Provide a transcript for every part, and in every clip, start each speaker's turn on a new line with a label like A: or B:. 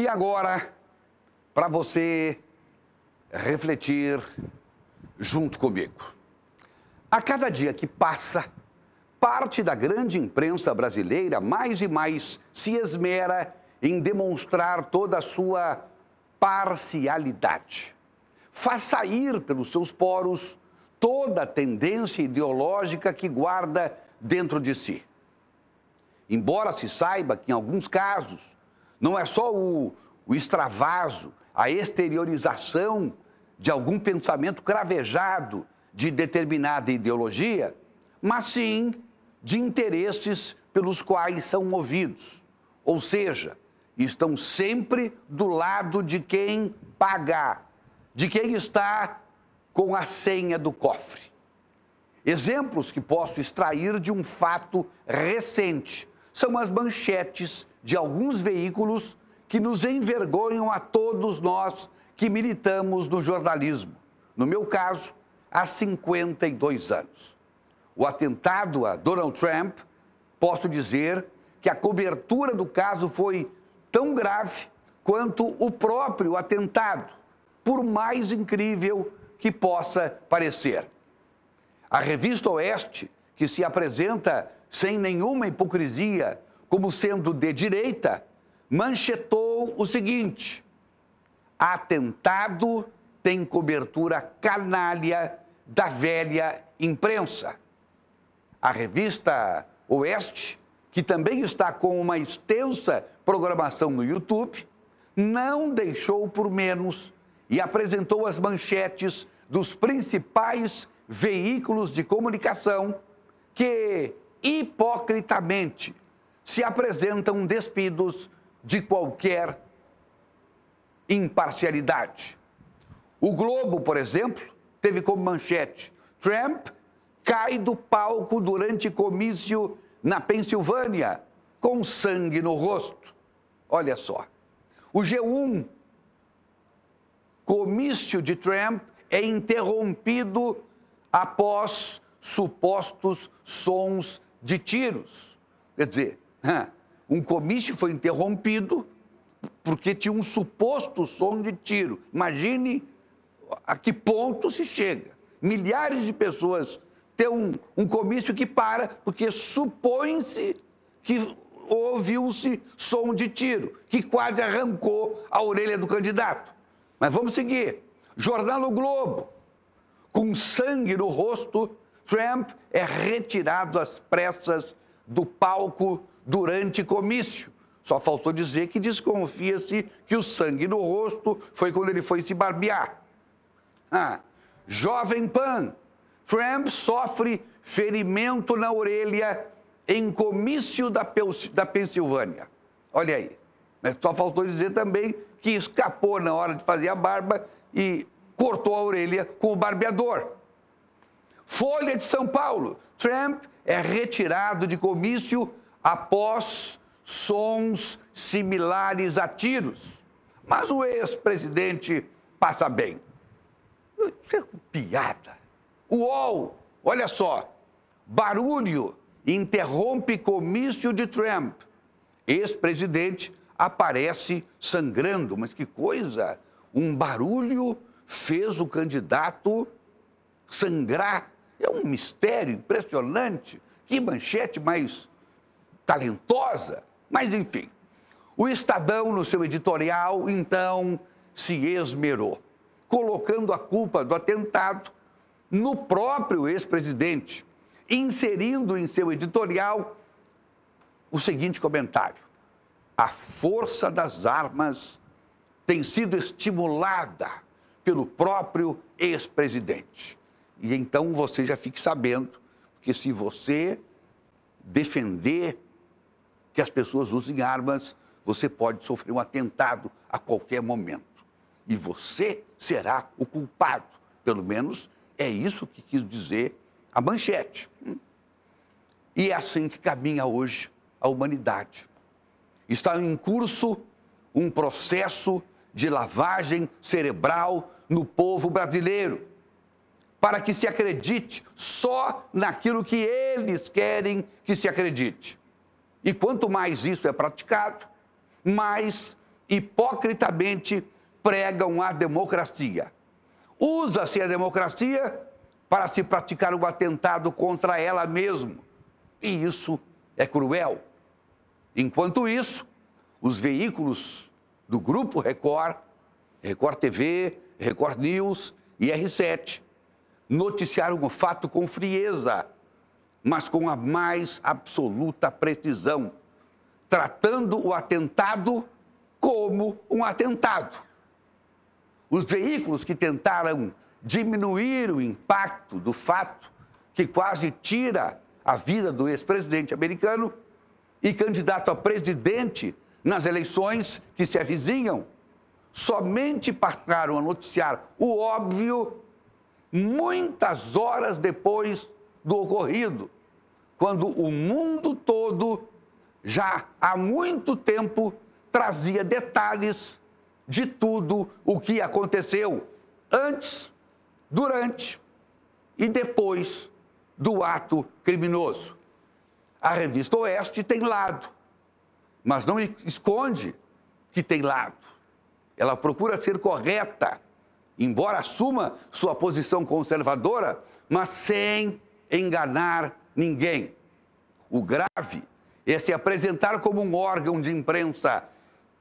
A: E agora, para você refletir junto comigo. A cada dia que passa, parte da grande imprensa brasileira mais e mais se esmera em demonstrar toda a sua parcialidade. Faz sair pelos seus poros toda a tendência ideológica que guarda dentro de si. Embora se saiba que, em alguns casos, não é só o, o extravaso, a exteriorização de algum pensamento cravejado de determinada ideologia, mas sim de interesses pelos quais são movidos. Ou seja, estão sempre do lado de quem paga, de quem está com a senha do cofre. Exemplos que posso extrair de um fato recente são as manchetes de alguns veículos que nos envergonham a todos nós que militamos no jornalismo. No meu caso, há 52 anos. O atentado a Donald Trump, posso dizer que a cobertura do caso foi tão grave quanto o próprio atentado, por mais incrível que possa parecer. A revista Oeste, que se apresenta sem nenhuma hipocrisia, como sendo de direita, manchetou o seguinte: atentado tem cobertura canalha da velha imprensa. A revista Oeste, que também está com uma extensa programação no YouTube, não deixou por menos e apresentou as manchetes dos principais veículos de comunicação que hipocritamente se apresentam despidos de qualquer imparcialidade. O Globo, por exemplo, teve como manchete: Trump cai do palco durante comício na Pensilvânia com sangue no rosto. Olha só. O G1, comício de Trump é interrompido após supostos sons de tiros. Quer dizer, um comício foi interrompido porque tinha um suposto som de tiro. Imagine a que ponto se chega. Milhares de pessoas ter um, um comício que para porque supõe-se que ouviu-se som de tiro, que quase arrancou a orelha do candidato. Mas vamos seguir. Jornal O Globo, com sangue no rosto, Trump é retirado às pressas do palco durante comício. Só faltou dizer que desconfia-se que o sangue no rosto foi quando ele foi se barbear. Ah, Jovem Pan. Trump sofre ferimento na orelha em comício da, da Pensilvânia. Olha aí. Mas só faltou dizer também que escapou na hora de fazer a barba e cortou a orelha com o barbeador. Folha de São Paulo. Trump é retirado de comício após sons similares a tiros. Mas o ex-presidente passa bem. Isso é piada. UOL, olha só. Barulho interrompe comício de Trump. Ex-presidente aparece sangrando. Mas que coisa! Um barulho fez o candidato sangrar é um mistério impressionante. Que manchete mais talentosa. Mas, enfim, o Estadão, no seu editorial, então, se esmerou, colocando a culpa do atentado no próprio ex-presidente, inserindo em seu editorial o seguinte comentário: a força das armas tem sido estimulada pelo próprio ex-presidente. E então você já fique sabendo que se você defender que as pessoas usem armas, você pode sofrer um atentado a qualquer momento. E você será o culpado. Pelo menos é isso que quis dizer a manchete. Hum? E é assim que caminha hoje a humanidade. Está em curso um processo de lavagem cerebral no povo brasileiro para que se acredite só naquilo que eles querem que se acredite. E quanto mais isso é praticado, mais hipocritamente pregam a democracia. Usa-se a democracia para se praticar o um atentado contra ela mesmo. E isso é cruel. Enquanto isso, os veículos do Grupo Record, Record TV, Record News e R7, noticiar um fato com frieza, mas com a mais absoluta precisão, tratando o atentado como um atentado. Os veículos que tentaram diminuir o impacto do fato que quase tira a vida do ex-presidente americano e candidato a presidente nas eleições que se avizinham, somente passaram a noticiar o óbvio muitas horas depois do ocorrido, quando o mundo todo já há muito tempo trazia detalhes de tudo o que aconteceu antes, durante e depois do ato criminoso. A revista Oeste tem lado, mas não esconde que tem lado. Ela procura ser correta embora assuma sua posição conservadora, mas sem enganar ninguém. O grave é se apresentar como um órgão de imprensa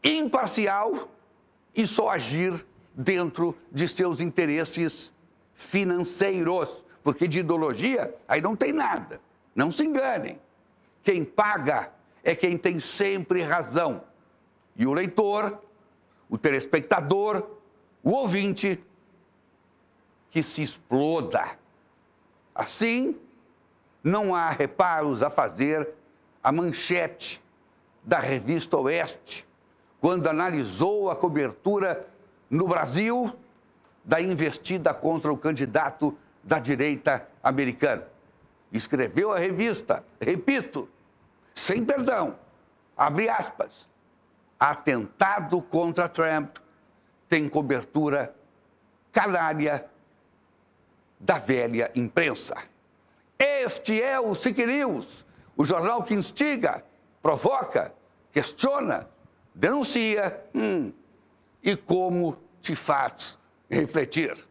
A: imparcial e só agir dentro de seus interesses financeiros, porque de ideologia aí não tem nada. Não se enganem. Quem paga é quem tem sempre razão. E o leitor, o telespectador, o ouvinte que se exploda. Assim, não há reparos a fazer a manchete da revista Oeste, quando analisou a cobertura no Brasil da investida contra o candidato da direita americana. Escreveu a revista, repito, sem perdão, abre aspas, atentado contra Trump tem cobertura canária da velha imprensa. Este é o SIC News, o jornal que instiga, provoca, questiona, denuncia hum, e como te faz refletir.